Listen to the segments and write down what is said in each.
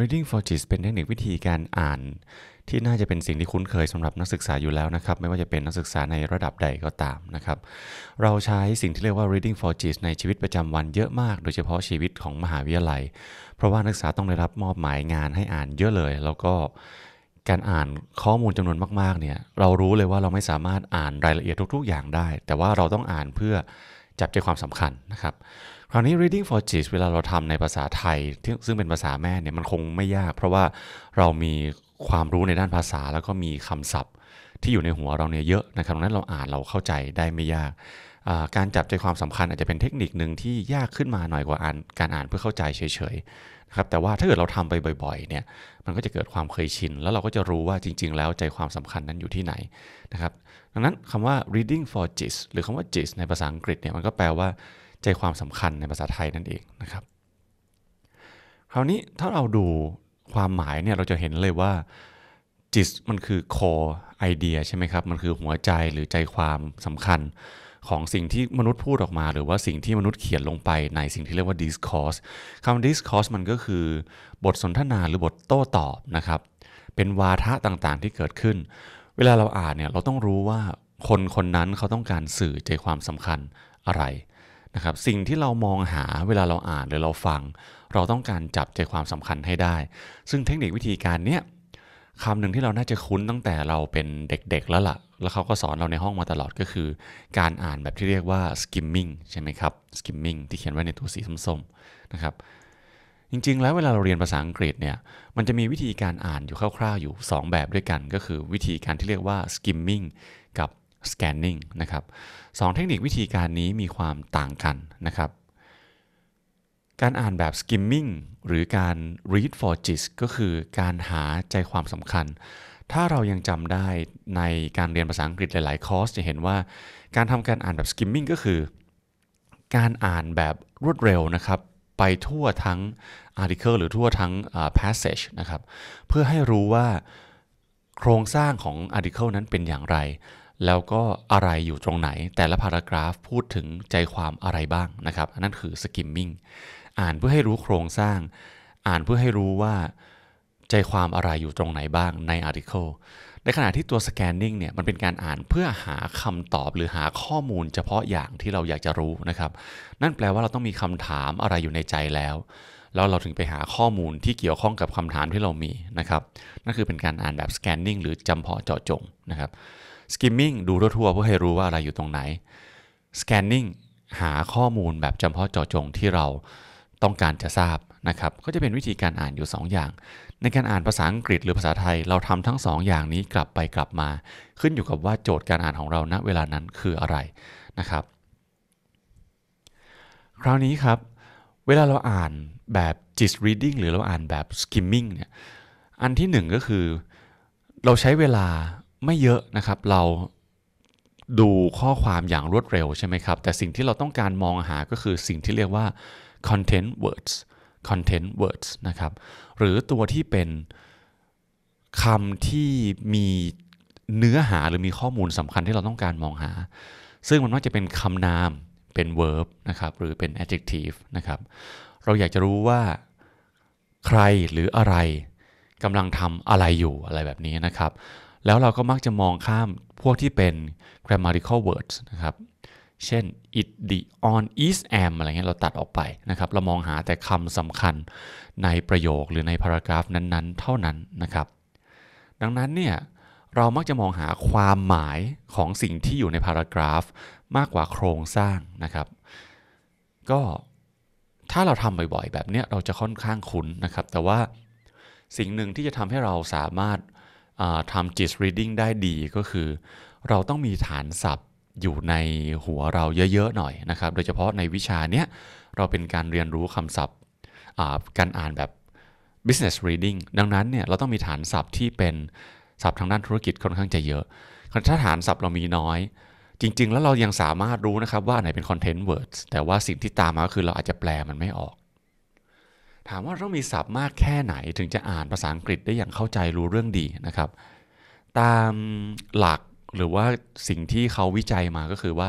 Reading for Kids เป็นเทคนิควิธีการอ่านที่น่าจะเป็นสิ่งที่คุ้นเคยสำหรับนักศึกษาอยู่แล้วนะครับ ไม่ว่าจะเป็นนักศึกษาในระดับใดก็ตามนะครับ เราใช้สิ่งที่เรียกว่า Reading for Kids ในชีวิตประจำวันเยอะมากโดยเฉพาะชีวิตของมหาวิทยาลัย เพราะว่านักศึกษาต้องได้รับมอบหมายงานให้อ่านเยอะเลย แล้วก็การอ่านข้อมูลจำนวนมากๆเนี่ยเรารู้เลยว่าเราไม่สามารถอ่านรายละเอียดทุกๆอย่างได้ แต่ว่าเราต้องอ่านเพื่อจับใจความสำคัญนะครับราวนี้ reading for kids เวลาเราทำในภาษาไทย ซึ่งเป็นภาษาแม่เนี่ยมันคงไม่ยาก เพราะว่าเรามีความรู้ในด้านภาษาแล้วก็มีคำศัพท์ที่อยู่ในหัวเราเนี่ยเยอะนะครับดังนั้นเราอ่านเราเข้าใจได้ไม่ยาก การจับใจความสำคัญอาจจะเป็นเทคนิคหนึ่งที่ยากขึ้นมาหน่อยกว่าการอ่านเพื่อเข้าใจเฉยๆนะครับแต่ว่าถ้าเกิดเราทำไปบ่อยๆเนี่ยมันก็จะเกิดความเคยชินแล้วเราก็จะรู้ว่าจริง ๆ แล้วใจความสำคัญนั้นอยู่ที่ไหนนะครับดังนั้นคำว่า reading for gist หรือคำว่า gist ในภาษาอังกฤษเนี่ยมันก็แปลว่าใจความสำคัญในภาษาไทยนั่นเองนะครับ คราวนี้ถ้าเราดูความหมายเนี่ยเราจะเห็นเลยว่า จิตมันคือ core idea ใช่ไหมครับ มันคือหัวใจหรือใจความสำคัญของสิ่งที่มนุษย์พูดออกมา หรือว่าสิ่งที่มนุษย์เขียนลงไปในสิ่งที่เรียกว่า discourse คำ discourse มันก็คือบทสนทนาหรือบทโต้ตอบนะครับ เป็นวาทะต่างๆ ที่เกิดขึ้น เวลาเราอ่านเนี่ยเราต้องรู้ว่าคนคนนั้นเขาต้องการสื่อใจความสำคัญอะไรนะครับสิ่งที่เรามองหาเวลาเราอ่านหรือเราฟัง เราต้องการจับใจความสำคัญให้ได้ ซึ่งเทคนิควิธีการเนี้ยคำหนึ่งที่เราน่าจะคุ้นตั้งแต่เราเป็นเด็กๆแล้วละ่ะ แล้วเขาก็สอนเราในห้องมาตลอดก็คือ การอ่านแบบที่เรียกว่า skimming ใช่ไหมครับ skimming ที่เขียนไว้ในตัวสีส้มๆนะครับจริงๆแล้วเวลาเราเรียนภาษาอังกฤษเนี่ยมันจะมีวิธีการอ่านอยู่คร่าว ๆอยู่ 2 แบบด้วยกัน ก็คือวิธีการที่เรียกว่า skimming Scanning นะครับ สองเทคนิควิธีการนี้มีความต่างกันนะครับ การอ่านแบบ Skimming หรือการ Read for Gist ก็คือการหาใจความสำคัญ ถ้าเรายังจำได้ในการเรียนภาษาอังกฤษหลายๆ คอร์ส จะเห็นว่าการทำการอ่านแบบ Skimming ก็คือการอ่านแบบรวดเร็วนะครับไปทั่วทั้ง Article หรือทั่วทั้ง passage นะครับเพื่อให้รู้ว่าโครงสร้างของ Article นั้นเป็นอย่างไรแล้วก็อะไรอยู่ตรงไหน แต่ละพารากราฟพูดถึงใจความอะไรบ้างนะครับนั่นคือสกิมมิ่งอ่านเพื่อให้รู้โครงสร้าง อ่านเพื่อให้รู้ว่า ใจความอะไรอยู่ตรงไหนบ้างในอาร์ติเคิลในขณะที่ตัวสแกนนิ่งเนี่ยมันเป็นการอ่านเพื่อหาคำตอบหรือหาข้อมูลเฉพาะอย่างที่เราอยากจะรู้นะครับ นั่นแปลว่าเราต้องมีคำถามอะไรอยู่ในใจแล้วแล้วเราถึงไปหาข้อมูลที่เกี่ยวข้องกับคำถามที่เรามีนะครับ นั่นคือเป็นการอ่านแบบสแกนนิ่งหรือจำเพาะเจาะจงนะครับสกิมมิ่งดูทั่วๆเพื่อให้รู้ว่าอะไรอยู่ตรงไหนสแกนนิ่งหาข้อมูลแบบจำเพาะเจาะจงที่เราต้องการจะทราบนะครับก็จะเป็นวิธีการอ่านอยู่ 2 อย่าง ในการอ่านภาษาอังกฤษหรือภาษาไทย เราทำทั้ง 2ออย่างนี้กลับไปกลับมา ขึ้นอยู่กับว่าโจทย์การอ่านของเราณเวลานั้นคืออะไรนะครับคราวนี้ครับ เวลาเราอ่านแบบ g i s reading หรือเราอ่านแบบ skimming เนี่ยอันที่1ก็คือเราใช้เวลาไม่เยอะนะครับ เราดูข้อความอย่างรวดเร็วใช่ไหมครับ แต่สิ่งที่เราต้องการมองหาก็คือสิ่งที่เรียกว่า content words content words นะครับหรือตัวที่เป็นคำที่มีเนื้อหาหรือมีข้อมูลสำคัญที่เราต้องการมองหา ซึ่งมันม่กจะเป็นคำนามเป็น verb นะครับหรือเป็น adjective นะครับเราอยากจะรู้ว่าใครหรืออะไรกำลังทำอะไรอยู่อะไรแบบนี้นะครับ แล้วเราก็มักจะมองข้ามพวกที่เป็น grammatical words นะครับ เช่น it the on is am อะไรเงี้ยเราตัดออกไปนะครับ เรามองหาแต่คำสำคัญในประโยคหรือใน paragraph นั้นๆ เท่านั้นนะครับ ดังนั้นเนี่ย เรามักจะมองหาความหมายของสิ่งที่อยู่ใน paragraph มากกว่าโครงสร้างนะครับ ก็ ถ้าเราทำบ่อยๆ แบบเนี้ยเราจะค่อนข้างคุ้นนะครับ แต่ว่าสิ่งหนึ่งที่จะทำให้เราสามารถทำจิต reading ได้ดีก็คือ เราต้องมีฐานศัพท์อยู่ในหัวเราเยอะๆหน่อยนะครับโดยเฉพาะในวิชาเนี้ยเราเป็นการเรียนรู้คำศัพท์การอ่านแบบ business reading ดังนั้นเนี่ยเราต้องมีฐานศัพท์ที่เป็นศัพท์ทางด้านธุรกิจค่อนข้างจะเยอะถ้าฐานศัพท์เรามีน้อย จริงๆแล้วเรายังสามารถรู้นะครับว่าไหนเป็น content words แต่ว่าสิ่งที่ตามมาคือเราอาจจะแปลมันไม่ออกถามว่าต้องมีศัพท์มากแค่ไหนถึงจะอ่านภาษาอังกฤษได้อย่างเข้าใจรู้เรื่องดีนะครับ ตามหลักหรือว่าสิ่งที่เขาวิจัยมาก็คือว่า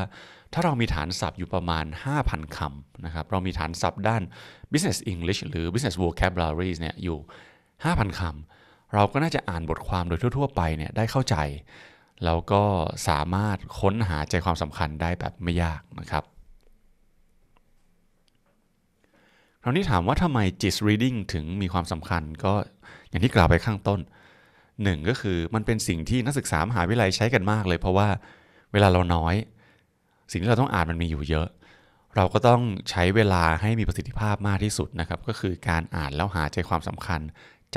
ถ้าเรามีฐานศัพท์อยู่ประมาณ 5,000คำนะครับ เรามีฐานศัพท์ด้าน business English หรือ business vocabulary เนี่ยอยู่ 5,000คำเราก็น่าจะอ่านบทความโดยทั่วๆ ไปเนี่ยได้เข้าใจ แล้วก็สามารถค้นหาใจความสำคัญได้แบบไม่ยากนะครับเรานี่ถามว่าทำไม GIS reading ถึงมีความสำคัญก็อย่างที่กล่าวไปข้างต้นหนึ่งก็คือมันเป็นสิ่งที่นักศึกษามหาวิทยาลัยใช้กันมากเลย เพราะว่าเวลาเราน้อย สิ่งที่เราต้องอ่านมันมีอยู่เยอะ เราก็ต้องใช้เวลาให้มีประสิทธิภาพมากที่สุดนะครับก็คือการอ่านแล้วหาใจความสำคัญ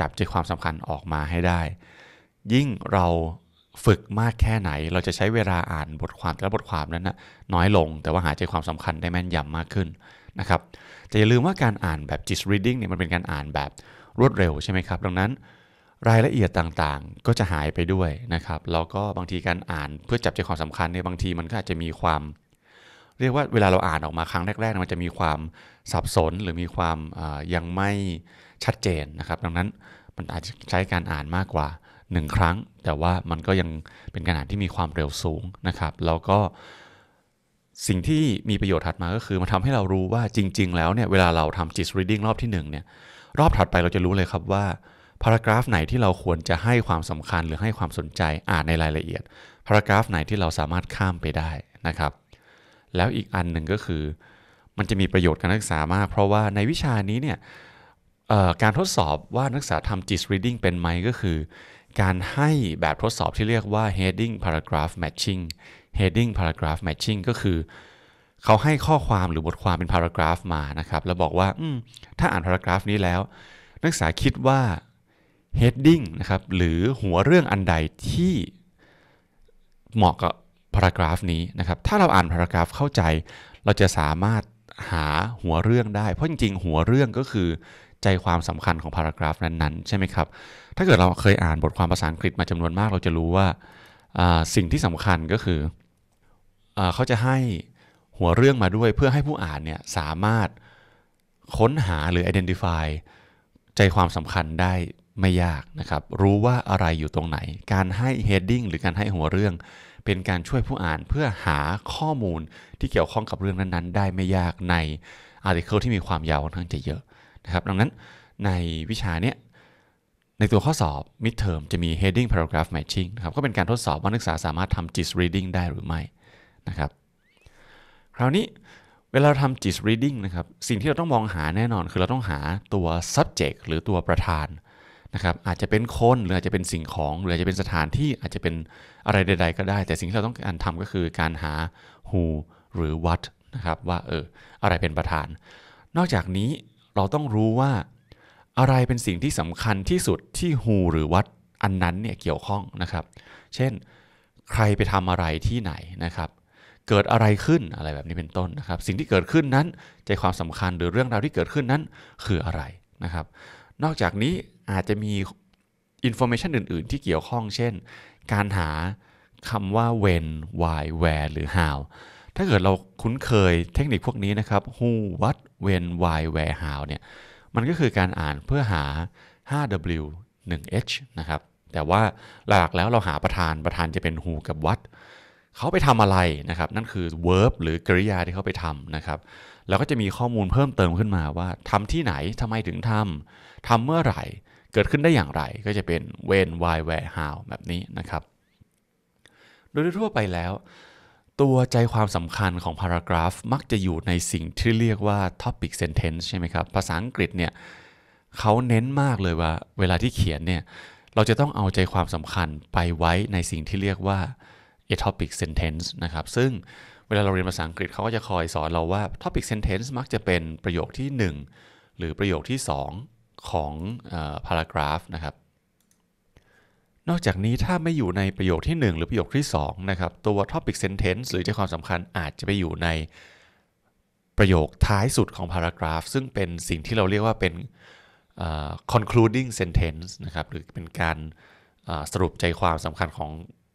จับใจความสำคัญออกมาให้ได้ ยิ่งเราฝึกมากแค่ไหน เราจะใช้เวลาอ่านบทความแต่ละบทความนั้นนะน้อยลง แต่ว่าหาใจความสำคัญได้แม่นยำมากขึ้นนะครับแต่อย่าลืมว่าการอ่านแบบจิต reading เนี่ยมันเป็นการอ่านแบบรวดเร็วใช่ไหมครับดังนั้น รายละเอียดต่างๆ ก็จะหายไปด้วยนะครับแล้วก็บางทีการอ่านเพื่อจับใจความสำคัญเนี่ยบางทีมันก็อาจจะมีความ เรียกว่าเวลาเราอ่านออกมาครั้งแรก ๆ มันจะมีความสับสน หรือมีความยังไม่ชัดเจนนะครับดังนั้นมันอาจจะใช้การอ่านมากกว่า 1 ครั้ง แต่ว่ามันก็ยังเป็นการอ่านที่มีความเร็วสูงนะครับแล้วก็สิ่งที่มีประโยชน์ถัดมาก็คือ มาททาให้เรารู้ว่าจริง ๆ แล้วเนี่ยเวลาเราทำจิตส e a ดิ้งรอบที่1เนี่ยรอบถัดไปเราจะรู้เลยครับว่าพารากราฟไหนที่เราควรจะให้ความสำคัญหรือให้ความสนใจอ่านในรายละเอียดพารากราฟไหนที่เราสามารถข้ามไปได้นะครับแล้วอีกอันหนึ่งก็คือ มันจะมีประโยชน์กับนักศึกษามากเพราะว่าในวิชานี้เนี่ยการทดสอบว่า นักศึกษาทำจิตส e a ดิ้งเป็นไหมก็คือ การให้แบบทดสอบที่เรียกว่า heading paragraph matching heading paragraph matching ก็คือ เขาให้ข้อความหรือบทความเป็น paragraph มานะครับ แล้วบอกว่าถ้าอ่าน paragraph นี้แล้ว นักศึกษาคิดว่า heading นะครับหรือหัวเรื่องอันใดที่เหมาะกับ paragraph นี้นะครับ ถ้าเราอ่าน paragraph เข้าใจ เราจะสามารถหาหัวเรื่องได้ เพราะจริงๆ หัวเรื่องก็คือใจความสำคัญของพารากราฟนั้นๆ ใช่ไหมครับถ้าเกิดเราเคยอ่านบทความภาษาอังกฤษมาจำนวนมาก เราจะรู้ว่าสิ่งที่สำคัญก็คือเขาจะให้หัวเรื่องมาด้วย เพื่อให้ผู้อ่านเนี่ยสามารถค้นหาหรือ identify ใจความสำคัญได้ไม่ยากนะครับรู้ว่าอะไรอยู่ตรงไหน การให้ heading หรือการให้หัวเรื่องเป็นการช่วยผู้อ่านเพื่อหาข้อมูลที่เกี่ยวข้องกับเรื่องนั้นๆ ได้ไม่ยากใน article ที่มีความยาวค่อนข้างจะเยอะนะครับดังนั้นในวิชาเนี้ยในตัวข้อสอบ midterm จะมี heading paragraph matching นะครับก็เป็นการทดสอบว่านักศึกษาสามารถทำ gist reading ได้หรือไม่นะครับคราวนี้เวลาทำจิต t reading นะครับ สิ่งที่เราต้องมองหาแน่นอนคือเราต้องหาตัว subject หรือตัวประธานนะครับ อาจจะเป็นคน หรืออาจจะเป็นสิ่งของ หรืออาจจะเป็นสถานที่อาจจะเป็นอะไรใดๆก็ได้ แต่สิ่งที่เราต้องการทำก็คือการหา who หรือ what นะครับว่า เออ อะไรเป็นประธาน นอกจากนี้เราต้องรู้ว่า อะไรเป็นสิ่งที่สำคัญที่สุดที่ who หรือ what อันนั้นเนี่ยเกี่ยวข้องนะครับ เช่นใครไปทำอะไรที่ไหนนะครับเกิดอะไรขึ้นอะไรแบบนี้เป็นต้นนะครับ สิ่งที่เกิดขึ้นนั้นใจความสำคัญหรือเรื่องราวที่เกิดขึ้นนั้นคืออะไรนะครับ นอกจากนี้อาจจะมีอินโฟเมชันอื่น ๆที่เกี่ยวข้องเช่น การหาคำว่า when why where หรือ how ถ้าเกิดเราคุ้นเคยเทคนิคพวกนี้นะครับ who what when why where how เนี่ย มันก็คือการอ่านเพื่อหา 5w 1h นะครับ แต่ว่าหลักแล้วเราหาประธานประธานจะเป็น who กับ what เขาไปทำอะไรนะครับ นั่นคือ verb หรือกริยาที่เขาไปทำนะครับ แล้วก็จะมีข้อมูลเพิ่มเติมขึ้นมาว่า ทำที่ไหนทำไมถึงทำ ทำเมื่อไหร่ เกิดขึ้นได้อย่างไรก็จะเป็น when why where how แบบนี้นะครับ โดยทั่วไปแล้ว ตัวใจความสำคัญของ paragraph มักจะอยู่ในสิ่งที่เรียกว่า topic sentence ใช่ไหมครับ ภาษาอังกฤษเนี่ยเขาเน้นมากเลยว่า เวลาที่เขียนเนี่ยเราจะต้องเอาใจความสำคัญไปไว้ในสิ่งที่เรียกว่า atopic sentence นะครับซึ่งเวลาเราเรียนภาษาอังกฤษเขาก็จะคอยสอนเราว่า topic sentence มักจะเป็นประโยคที่ 1 หรือประโยคที่ 2 ของ paragraph นะครับนอกจากนี้ถ้าไม่อยู่ในประโยคที่ 1 หรือประโยคที่2นะครับตัว topic sentence หรือใจความสำคัญอาจจะไปอยู่ในประโยคท้ายสุดของ paragraph ซึ่งเป็นสิ่งที่เราเรียกว่าเป็น concluding sentence นะครับหรือเป็นการสรุปใจความสำคัญของ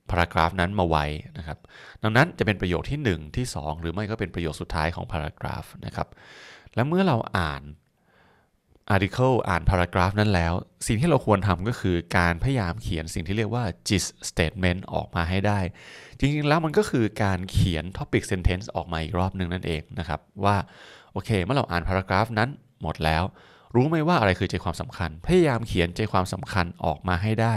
พารากราฟนั้นมาไว้นะครับ ดังนั้นจะเป็นประโยคที่1ที่2 หรือไม่ก็เป็นประโยคสุดท้ายของพารากราฟนะครับ และเมื่อเราอ่าน article อ่านพารากราฟนั้นแล้ว สิ่งที่เราควรทำก็คือการพยายามเขียนสิ่งที่เรียกว่า gist statement ออกมาให้ได้ จริงๆ แล้วมันก็คือการเขียน topic sentence ออกมาอีกรอบหนึ่งนั่นเองนะครับ ว่าโอเค เมื่อเราอ่านพารากราฟนั้น หมดแล้ว รู้ไหมว่าอะไรคือใจความสำคัญพยายามเขียนใจความสำคัญออกมาให้ได้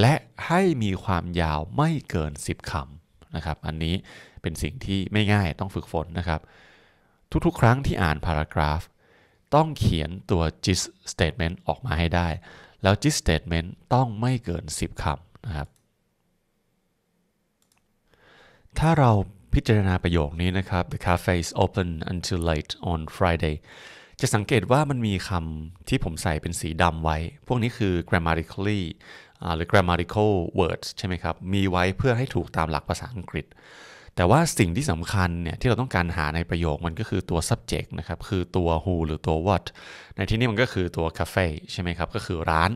และให้มีความยาวไม่เกิน 10 คำนะครับ อันนี้เป็นสิ่งที่ไม่ง่ายต้องฝึกฝนนะครับ ทุกๆ ครั้งที่อ่านพารากราฟ ต้องเขียนตัว gist statement ออกมาให้ได้ แล้ว gist statement ต้องไม่เกิน 10คำนะครับถ้าเราพิจารณาประโยคนี้นะครับ the cafe is open until late on Friday จะสังเกตว่ามันมีคำที่ผมใส่เป็นสีดำไว้ พวกนี้คือ grammatically หรือ grammatical words ใช่ไหมครับ มีไว้เพื่อให้ถูกตามหลักภาษาอังกฤษ แต่ว่าสิ่งที่สำคัญเนี่ยที่เราต้องการหาในประโยคมันก็คือตัว subject นะครับ คือตัว who หรือตัว what ในที่นี้มันก็คือตัวคาเฟ่ใช่ไหมครับ ก็คือร้าน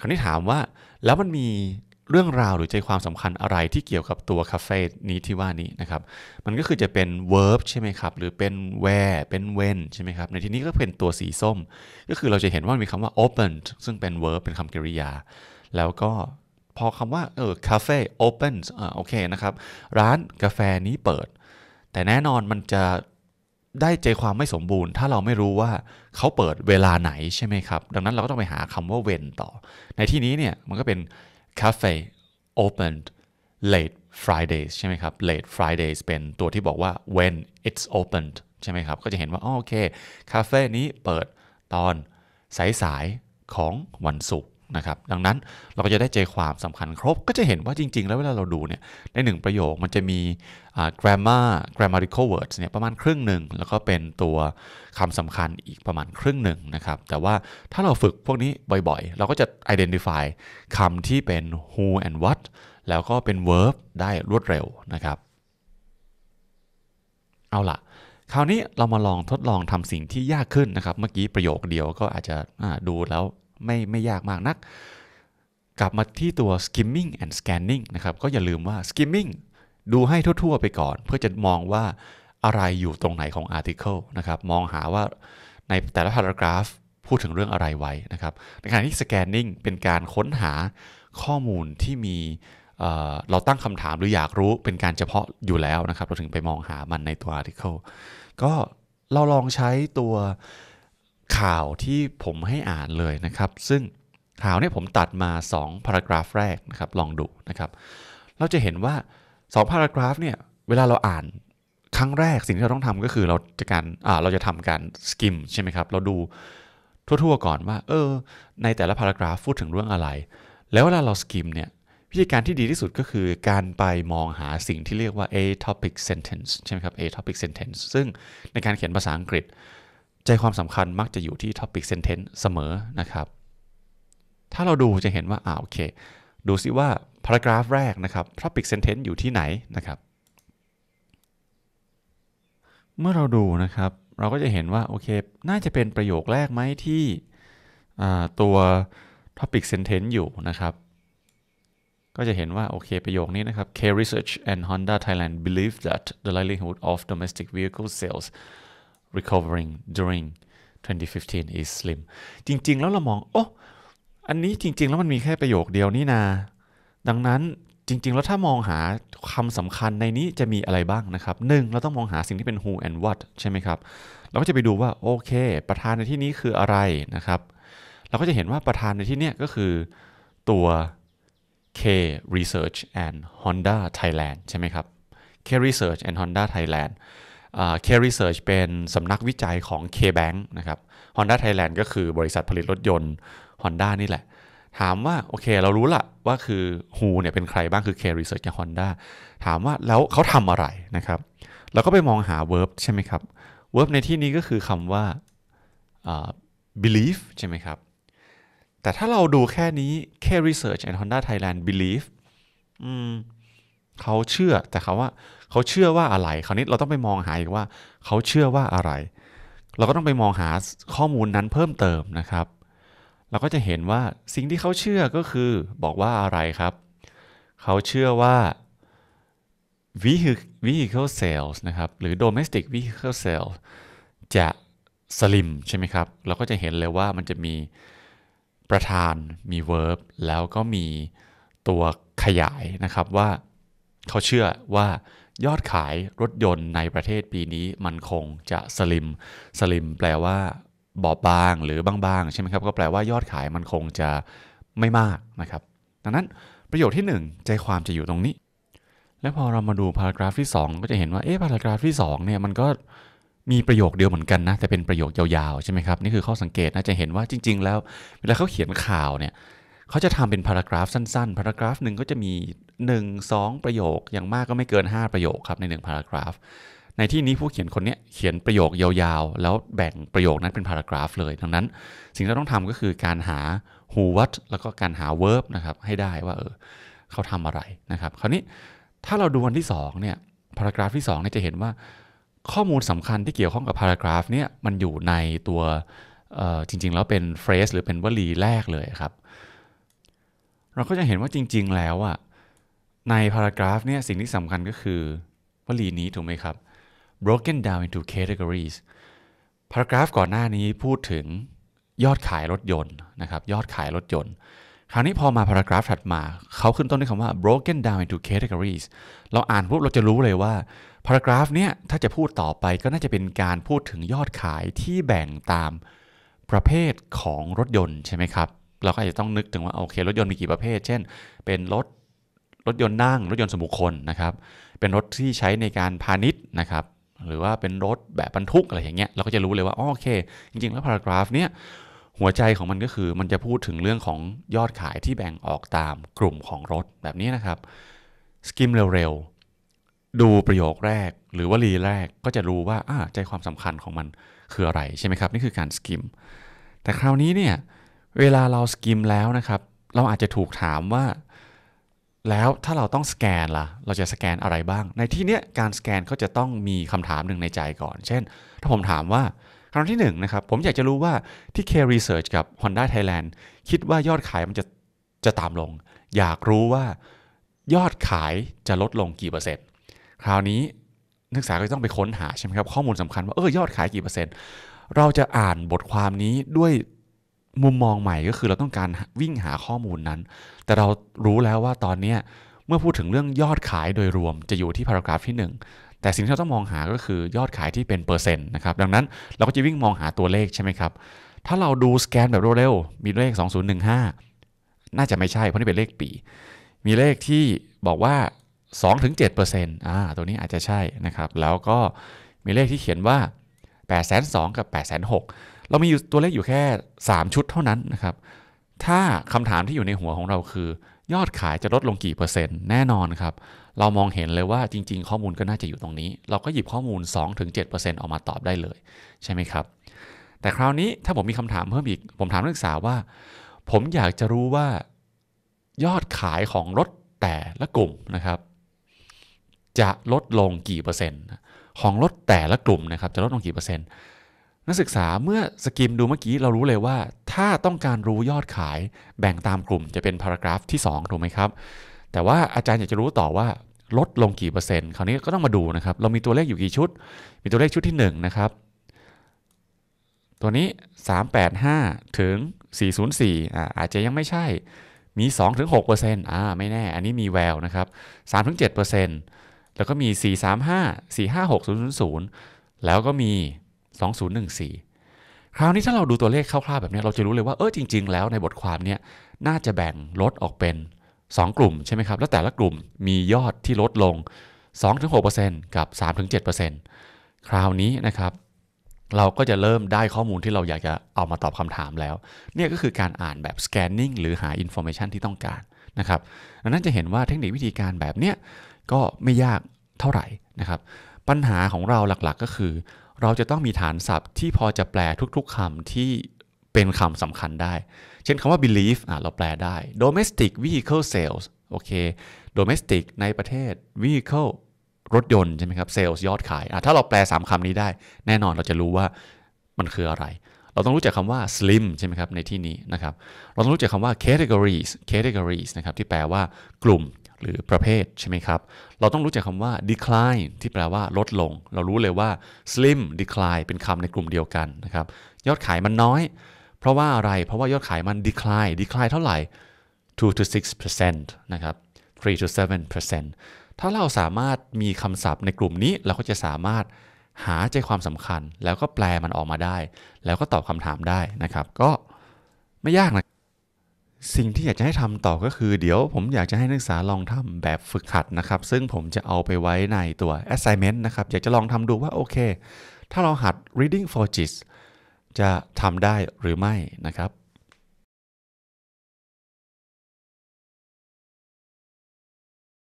คราวนี้ถามว่าแล้วมันมีเรื่องราวหรือใจความสำคัญอะไรที่เกี่ยวกับตัวคาเฟ่นี้ที่ว่านี้นะครับ มันก็คือจะเป็น verb ใช่ไหมครับ หรือเป็น where เป็น when ใช่ไหมครับ ในที่นี้ก็เป็นตัวสีส้ม ก็คือเราจะเห็นว่ามีคำว่า opened ซึ่งเป็น verb เป็นคำกริยาแล้วก็พอคำว่าเออคาเฟ่ opens อ่าโอเคนะครับร้านกาแฟนี้เปิด แต่แน่นอนมันจะได้ใจความไม่สมบูรณ์ ถ้าเราไม่รู้ว่าเขาเปิดเวลาไหนใช่ไหมครับ ดังนั้นเราก็ต้องไปหาคำว่าเวนต่อ ในที่นี้เนี่ยมันก็เป็นคาเฟ่ opened late Fridays ใช่ไหมครับ late Fridays เป็นตัวที่บอกว่า when it's opened ใช่ไหมครับก็จะเห็นว่าโอเคคาเฟ่นี้เปิดตอนสายๆของวันศุกร์นะครับดังนั้นเราก็จะได้ใจความสำคัญครบก็จะเห็นว่าจริงๆ แล้วเวลาเราดูเนี่ยในหนึ่งประโยคมันจะมี grammar grammatical words เนี่ยประมาณครึ่งหนึ่ง แล้วก็เป็นตัวคำสำคัญอีกประมาณครึ่งหนึ่งนะครับ แต่ว่าถ้าเราฝึกพวกนี้บ่อย ๆ เราก็จะ identify คำที่เป็น who and what แล้วก็เป็น verb ได้รวดเร็วนะครับ เอาล่ะ คราวนี้เรามาลองทดลองทำสิ่งที่ยากขึ้นนะครับเมื่อกี้ประโยคเดียวก็อาจจะดูแล้วไม่ไม่ยากมากนักกลับมาที่ตัว skimming and scanning นะครับก็อย่าลืมว่า skimming ดูให้ทั่วๆไปก่อน เพื่อจะมองว่าอะไรอยู่ตรงไหนของ article นะครับมองหาว่าในแต่ละ paragraph พูดถึงเรื่องอะไรไว้นะครับในขณะที่ scanning เป็นการค้นหาข้อมูลที่มีเราตั้งคำถามหรืออยากรู้เป็นการเฉพาะอยู่แล้วนะครับเราถึงไปมองหามันในตัว article ก็เราลองใช้ตัวข่าวที่ผมให้อ่านเลยนะครับซึ่งข่าวเนี่ยผมตัดมา 2 พารากราฟแรกนะครับลองดูนะครับ เราจะเห็นว่า2พารากราฟเนี่ย เวลาเราอ่านครั้งแรกสิ่งที่เราต้องทำก็คือเราจะการอ่าเราจะทำการสกิมใช่ไหมครับเราดูทั่วๆก่อนว่าเออในแต่ละพารากราฟพูดถึงเรื่องอะไร แล้วเวลาเราสกิมเนี่ยวิธีการที่ดีที่สุดก็คือ การไปมองหาสิ่งที่เรียกว่า a topic sentence ใช่ไหมครับ a topic sentence ซึ่งในการเขียนภาษาอังกฤษใจความสำคัญมักจะอยู่ที่ topic sentence เสมอนะครับ ถ้าเราดูจะเห็นว่าอ่าโอเค ดูซิว่า paragraph แรกนะครับ topic sentence อยู่ที่ไหนนะครับ เมื่อเราดูนะครับ เราก็จะเห็นว่าโอเค น่าจะเป็นประโยคแรกไหมที่ตัว topic sentence อยู่นะครับ ก็จะเห็นว่าโอเคประโยคนี้นะครับ K Research and Honda Thailand believe that the likelihood of domestic vehicle sales recovering during 2015 is slim จริงๆ แล้วเรามองโอ้อันนี้จริงๆ แล้วมันมีแค่ประโยคเดียวนี่นา ดังนั้นจริงๆ แล้วถ้ามองหาคำสำคัญในนี้จะมีอะไรบ้างนะครับหนึ่งเราต้องมองหาสิ่งที่เป็น who and what ใช่ไหมครับ เราก็จะไปดูว่า โอเค ประธานในที่นี้คืออะไรนะครับ เราก็จะเห็นว่าประธานในที่นี้ก็คือตัว K Research and Honda Thailand ใช่ไหมครับ K Research and Honda Thailand เครีเสิร์ชเป็นสำนักวิจัยของ K-Bank นะครับ Honda Thailand ก็คือบริษัทผลิตรถยนต์ Honda นี่แหละ ถามว่า โอเค เรารู้ละว่าคือฮ h เนี่ยเป็นใครบ้างคือ a Research กับ Honda ถามว่าแล้วเขาทำอะไรนะครับ เราก็ไปมองหา verb ใช่ไหมครับ verb ในที่นี้ก็คือคำว่า believe ใช่ไหมครับ แต่ถ้าเราดูแค่นี้ a Research and Honda Thailand believe เขาเชื่อ แต่คาว่าเขาเชื่อว่าอะไร คราวนี้เราต้องไปมองหา อีกว่าเขาเชื่อว่าอะไร เราก็ต้องไปมองหาข้อมูลนั้นเพิ่มเติมนะครับ เราก็จะเห็นว่าสิ่งที่เขาเชื่อก็คือบอกว่าอะไรครับ เขาเชื่อว่า vehicle sales นะครับ หรือ domestic vehicle sales จะสลิมใช่ไหมครับ เราก็จะเห็นเลยว่ามันจะมีประธาน มี verb แล้วก็มีตัวขยายนะครับว่าเขาเชื่อว่ายอดขายรถยนต์ในประเทศปีนี้มันคงจะสลิมสลิม แปลว่าบอบบางหรือบางๆใช่ไหมครับก็แปลว่ายอดขายมันคงจะไม่มากนะครับ ดังนั้นประโยคที่ 1 ใจความจะอยู่ตรงนี้ และพอเรามาดูพารากราฟที่ 2 ก็จะเห็นว่าเอ๊ะพารากราฟที่2เนี่ยมันก็มีประโยคเดียวเหมือนกันนะแต่เป็นประโยคยาวๆใช่ไหมครับนี่คือข้อสังเกตนะจะเห็นว่าจริง ๆ แล้วเวลาเขาเขียนข่าวเนี่ยเขาจะทำเป็นพารากราฟสั้นๆ พารากราฟหนึ่งก็จะมี 1 2 ประโยค อย่างมากก็ไม่เกิน 5 ประโยคครับใน1พารากราฟ ในที่นี้ผู้เขียนคนนี้เขียนประโยคยาวๆ แล้วแบ่งประโยคนั้นเป็นพารากราฟเลย ดังนั้นสิ่งที่เราต้องทำก็คือการหา who what แล้วก็การหา verb นะครับให้ได้ว่าเออเขาทำอะไรนะครับ คราวนี้ถ้าเราดูวันที่2เนี่ยพารากราฟที่2เนี่ยจะเห็นว่าข้อมูลสำคัญที่เกี่ยวข้องกับพารากราฟเนี่ยมันอยู่ในตัวจริง ๆ แล้วเป็นเฟรสหรือเป็นวลีแรกเลยครับเราก็จะเห็นว่าจริงๆ แล้วอะในพารากราฟเนี่ยสิ่งที่สำคัญก็คือวลีนี้ถูกไหมครับ broken down into categories พารากราฟก่อนหน้านี้พูดถึงยอดขายรถยนต์นะครับ ยอดขายรถยนต์ คราวนี้พอมาพารากราฟถัดมา เขาขึ้นต้นด้วยคำว่า broken down into categories เราอ่านปุ๊บเราจะรู้เลยว่า พารากราฟเนี่ยถ้าจะพูดต่อไปก็น่าจะเป็นการพูดถึงยอดขายที่แบ่งตามประเภทของรถยนต์ใช่ไหมครับเราก็อาจจะต้องนึกถึงว่าโอเครถยนต์มีกี่ประเภท เช่น เป็นรถรถยนต์นั่งรถยนต์สมุคคลนะครับ เป็นรถที่ใช้ในการพาณิชย์นะครับ หรือว่าเป็นรถแบบบรรทุกอะไรอย่างเงี้ยเราก็จะรู้เลยว่าโอเค จริงๆแล้วพารากราฟเนี้ยหัวใจของมันก็คือมันจะพูดถึงเรื่องของยอดขายที่แบ่งออกตามกลุ่มของรถแบบนี้นะครับสกิมเร็วๆดูประโยคแรกหรือว่ารีแรกก็จะรู้ว่าใจความสำคัญของมันคืออะไรใช่ไหมครับนี่คือการสกิมแต่คราวนี้เนี่ยเวลาเราสกิมแล้วนะครับ เราอาจจะถูกถามว่า แล้วถ้าเราต้องสแกน ล่ะ เราจะสแกนอะไรบ้าง ในที่เนี้ยการสแกนก็จะต้องมีคำถามหนึ่งในใจก่อน เช่น ถ้าผมถามว่าคำที่1นนะครับผมอยากจะรู้ว่าที่ K Research กับ Honda Thailand คิดว่ายอดขายมันจะ จะ ตามลง อยากรู้ว่า ยอดขายจะลดลงกี่เปอร์เซ็นต์คราวนี้นักศึกษาก็ต้องไปค้นหาใช่ไหมครับข้อมูลสำคัญว่าเออยอดขายกี่เปอร์เซ็นต์เราจะอ่านบทความนี้ด้วยมุมมองใหม่ก็คือเราต้องการวิ่งหาข้อมูลนั้น แต่เรารู้แล้วว่าตอนนี้เมื่อพูดถึงเรื่องยอดขายโดยรวมจะอยู่ที่พารากราฟที่ 1 แต่สิ่งที่เราต้องมองหาก็คือยอดขายที่เป็นเปอร์เซ็นต์นะครับ ดังนั้นเราก็จะวิ่งมองหาตัวเลขใช่ไหมครับ ถ้าเราดูสแกนแบบเร็วๆ มีเลข 2015 น่าจะไม่ใช่เพราะนี่เป็นเลขปี มีเลขที่บอกว่า 2-7%อ่า ตัวนี้อาจจะใช่นะครับ แล้วก็มีเลขที่เขียนว่า8 2 0 0กับ 8 6 0 0เรามีอยู่ตัวเลขอยู่แค่ 3 ชุดเท่านั้นนะครับ ถ้าคำถามที่อยู่ในหัวของเราคือ ยอดขายจะลดลงกี่เปอร์เซ็นต์แน่นอนครับ เรามองเห็นเลยว่าจริง ๆ ข้อมูลก็น่าจะอยู่ตรงนี้ เราก็หยิบข้อมูล2-7%ออกมาตอบได้เลยใช่ไหมครับ แต่คราวนี้ถ้าผมมีคำถามเพิ่มอีก ผมถามนักศึกษาว่า ผมอยากจะรู้ว่า ยอดขายของรถแต่ละกลุ่มนะครับ จะลดลงกี่เปอร์เซ็นต์ของรถแต่ละกลุ่มนะครับจะลดลงกี่เปอร์เซ็นต์นักศึกษาเมื่อสกิมดูเมื่อกี้เรารู้เลยว่า ถ้าต้องการรู้ยอดขายแบ่งตามกลุ่มจะเป็นพารากราฟที่2ถูกไหมครับ แต่ว่าอาจารย์อยากจะรู้ต่อว่าลดลงกี่เปอร์เซ็นต์คราวนี้ก็ต้องมาดูนะครับ เรามีตัวเลขอยู่กี่ชุด มีตัวเลขชุดที่ 1 นะครับ ตัวนี้ 385 ถึง 404อ่าอาจจะยังไม่ใช่มี2ถึง6เปอร์เซ็นต์อ่าไม่แน่ อันนี้มีแววนะครับ3ถึง7เปอร์เซ็นต์แล้วก็มี 435 456 000แล้วก็มี2014 คราวนี้ถ้าเราดูตัวเลขคร่าวๆแบบนี้ เราจะรู้เลยว่า เออ จริงๆ แล้วในบทความเนี้ยน่าจะแบ่งลดออกเป็น 2 กลุ่มใช่ไหมครับ แล้วแต่ละกลุ่มมียอดที่ลดลง 2-6%กับ 3-7%คราวนี้นะครับ เราก็จะเริ่มได้ข้อมูลที่เราอยากจะเอามาตอบคำถามแล้ว เนี่ยก็คือการอ่านแบบ scanning หรือหา information ที่ต้องการนะครับดังนั้นจะเห็นว่าเทคนิควิธีการแบบเนี้ยก็ไม่ยากเท่าไหร่นะครับ ปัญหาของเราหลักๆก็คือเราจะต้องมีฐานศัพท์ที่พอจะแปลทุก ๆคำที่เป็นคำสำคัญได้ เช่นคำว่า belief เราแปลได้ domestic vehicle sales โอเค domestic ในประเทศ vehicle รถยนต์ใช่ไหมครับ sales ยอดขาย ถ้าเราแปล 3 คำนี้ได้ แน่นอนเราจะรู้ว่ามันคืออะไร เราต้องรู้จักคำว่า slim ใช่ไหมครับในที่นี้นะครับ เราต้องรู้จักคำว่า categories categories นะครับที่แปลว่ากลุ่มหรือประเภทใช่ไหมครับ เราต้องรู้จักคำว่า decline ที่แปลว่าลดลง เรารู้เลยว่า slim decline เป็นคำในกลุ่มเดียวกันนะครับยอดขายมันน้อย เพราะว่าอะไร เพราะว่ายอดขายมัน decline decline เท่าไหร่2 to 6%นะครับ3 to 7%ถ้าเราสามารถมีคำศัพท์ในกลุ่มนี้เราก็จะสามารถหาใจความสำคัญแล้วก็แปลมันออกมาได้ แล้วก็ตอบคำถามได้นะครับก็ไม่ยากนะครับสิ่งที่อยากจะให้ทำต่อก็คือเดี๋ยวผมอยากจะให้นักศึกษาลองทำแบบฝึกหัดนะครับ ซึ่งผมจะเอาไปไว้ในตัว assignment นะครับ อยากจะลองทำดูว่าโอเค ถ้าเราหัด reading for g i s จะทำได้หรือไม่นะครับ